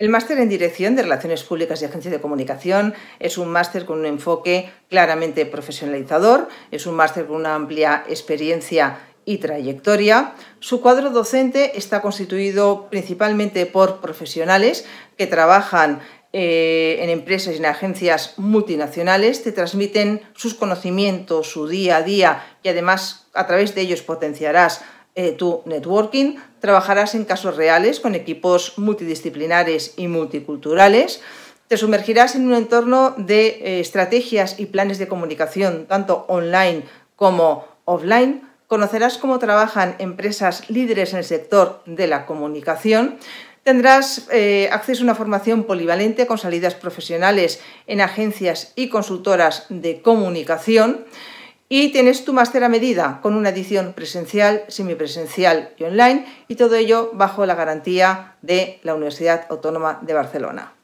El máster en Dirección de Relaciones Públicas y Agencias de Comunicación es un máster con un enfoque claramente profesionalizador, es un máster con una amplia experiencia y trayectoria. Su cuadro docente está constituido principalmente por profesionales que trabajan eh, en empresas y en agencias multinacionales, te transmiten sus conocimientos, su día a día y además a través de ellos potenciarás eh, tu networking, trabajarás en casos reales con equipos multidisciplinares y multiculturales, te sumergirás en un entorno de eh, estrategias y planes de comunicación, tanto online como offline, conocerás cómo trabajan empresas líderes en el sector de la comunicación, Tendrás eh, acceso a una formación polivalente con salidas profesionales en agencias y consultoras de comunicación. Y tienes tu máster a medida con una edición presencial, semipresencial y online y todo ello bajo la garantía de la Universidad Autónoma de Barcelona.